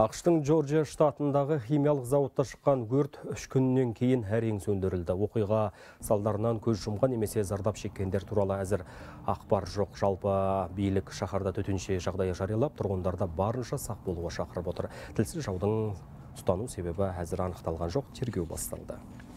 ақштың Джорджия штатындағы химиялық зауытта шыққан өрт үш күннен кейін әрең сөндірілді. Оқиға салдарынан көз жұмған немесе зардап шеккендер туралы әзір ақпар жоқ. Жалпы билік шақарда төтінше жағдайы жарелап, тұрғындарды барынша сақ болуға шақырып отыр. Тілсіз жаудың тұтану себебі әзір анықталған жоқ, тергеу басталды.